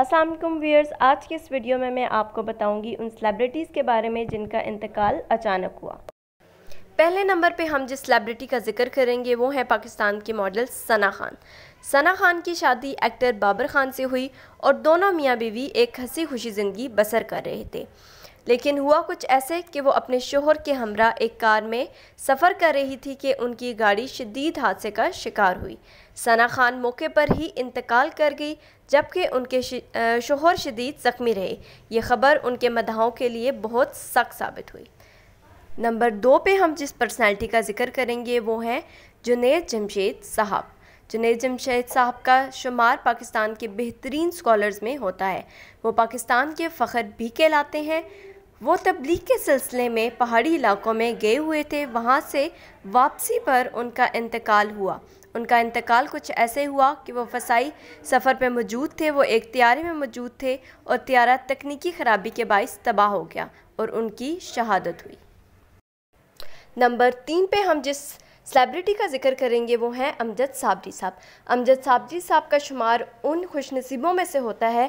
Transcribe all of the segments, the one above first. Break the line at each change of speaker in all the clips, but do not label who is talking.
Aslam viewers आज की इस वीडियो में मैं आपको बताऊंगी उन सेलिब्रिटीज़ के बारे में जिनका इंतकाल अचानक हुआ पहले नंबर पे हम जिस सेलिब्रिटी का जिक्र करेंगे वो है पाकिस्तान की मॉडल सना खान सना खान की शादी एक्टर बाबर खान से हुई और दोनों मियाँ बीवी एक हंसी खुशी ज़िंदगी बसर कर रहे थे लेकिन हुआ कुछ ऐसे कि वो अपने शोहर के हमरा एक कार में सफ़र कर रही थी कि उनकी गाड़ी शदीद हादसे का शिकार हुई सना खान मौके पर ही इंतकाल कर गई जबकि उनके शोहर शदीद ज़ख्मी रहे ये खबर उनके मदाओं के लिए बहुत सख्त साबित हुई नंबर दो पे हम जिस पर्सनालिटी का जिक्र करेंगे वो हैं जुनेद जमशेद साहब जुनेद जमशेद साहब का शुमार पाकिस्तान के बेहतरीन स्कॉलर्स में होता है वो पाकिस्तान के फ़ख्र भी कहलाते हैं वो तबलीग के सिलसिले में पहाड़ी इलाकों में गए हुए थे वहाँ से वापसी पर उनका इंतकाल हुआ उनका इंतकाल कुछ ऐसे हुआ कि वो फसाई सफ़र पर मौजूद थे वो एक त्यारे में मौजूद थे और त्यारा तकनीकी ख़राबी के बायस तबाह हो गया और उनकी शहादत हुई नंबर तीन पे हम जिस सेलिब्रिटी का जिक्र करेंगे वो हैं अमजद साबरी साहब अमजद साबरी साहब का शुमार उन खुशनसीबों में से होता है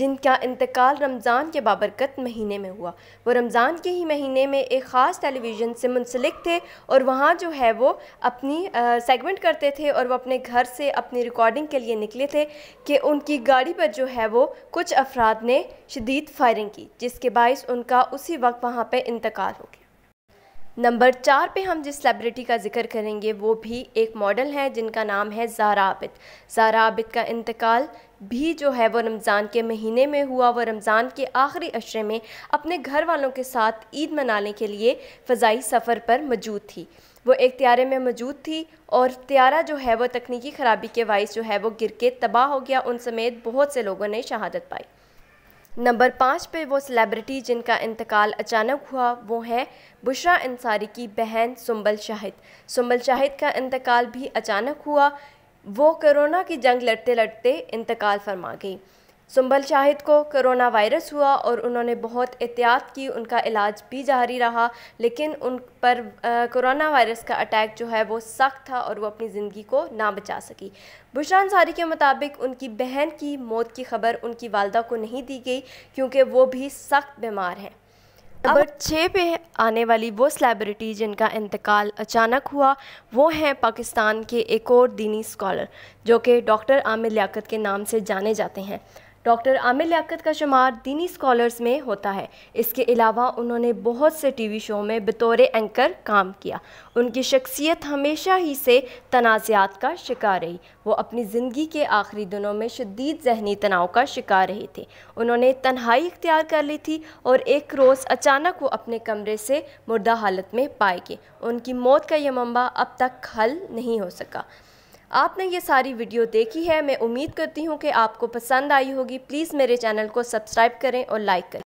जिनका इंतकाल रमज़ान के बाबरकत महीने में हुआ वो रमज़ान के ही महीने में एक ख़ास टेलीविज़न से मुंसलिक थे और वहाँ जो है वो अपनी सेगमेंट करते थे और वो अपने घर से अपनी रिकॉर्डिंग के लिए निकले थे कि उनकी गाड़ी पर जो है वो कुछ अफराद ने शदीद फायरिंग की जिसके बायस उनका उसी वक्त वहाँ पर इंतकाल हो गया नंबर चार पे हम जिस सेलिब्रिटी का जिक्र करेंगे वो भी एक मॉडल हैं जिनका नाम है ज़ारा आबिद ज़ारा आबिद का इंतकाल भी जो है वो रमज़ान के महीने में हुआ वो रमज़ान के आखिरी अशरे में अपने घर वालों के साथ ईद मनाने के लिए फ़जाई सफ़र पर मौजूद थी वो एक त्यारे में मौजूद थी और त्यारा जो है वो तकनीकी ख़राबी के बायस जो है वो गिर के तबाह हो गया उन समेत बहुत से लोगों ने शहादत पाई नंबर पाँच पे वो सेलेब्रिटी जिनका इंतकाल अचानक हुआ वो हैं बुशरा अंसारी की बहन सुम्बल शाहिद सुम्बल शाहिद का इंतकाल भी अचानक हुआ वो कोरोना की जंग लड़ते लड़ते इंतकाल फरमा गई सुंबल शाहिद को कोरोना वायरस हुआ और उन्होंने बहुत एहतियात की उनका इलाज भी जारी रहा लेकिन उन पर कोरोना वायरस का अटैक जो है वो सख्त था और वो अपनी ज़िंदगी को ना बचा सकी बुशरान सारी के मुताबिक उनकी बहन की मौत की खबर उनकी वालदा को नहीं दी गई क्योंकि वो भी सख्त बीमार हैं नंबर छः पे आने वाली वो सेलेब्रिटी जिनका इंतकाल अचानक हुआ वो हैं पाकिस्तान के एक और दीनी स्कॉलर जो कि डॉक्टर आमिर लियाकत के नाम से जाने जाते हैं डॉक्टर आमिर लियाकत का शुमार दीनी स्कॉलर्स में होता है इसके अलावा उन्होंने बहुत से टीवी शो में बतौर एंकर काम किया उनकी शख्सियत हमेशा ही से तनाज़ात का शिकार रही वो अपनी ज़िंदगी के आखिरी दिनों में शदीद जहनी तनाव का शिकार रहे थे उन्होंने तन्हाई इख्तियार कर ली थी और एक रोज़ अचानक वो अपने कमरे से मुर्दा हालत में पाए गए उनकी मौत का यह ममबा अब तक हल नहीं हो सका आपने ये सारी वीडियो देखी है मैं उम्मीद करती हूँ कि आपको पसंद आई होगी प्लीज़ मेरे चैनल को सब्सक्राइब करें और लाइक करें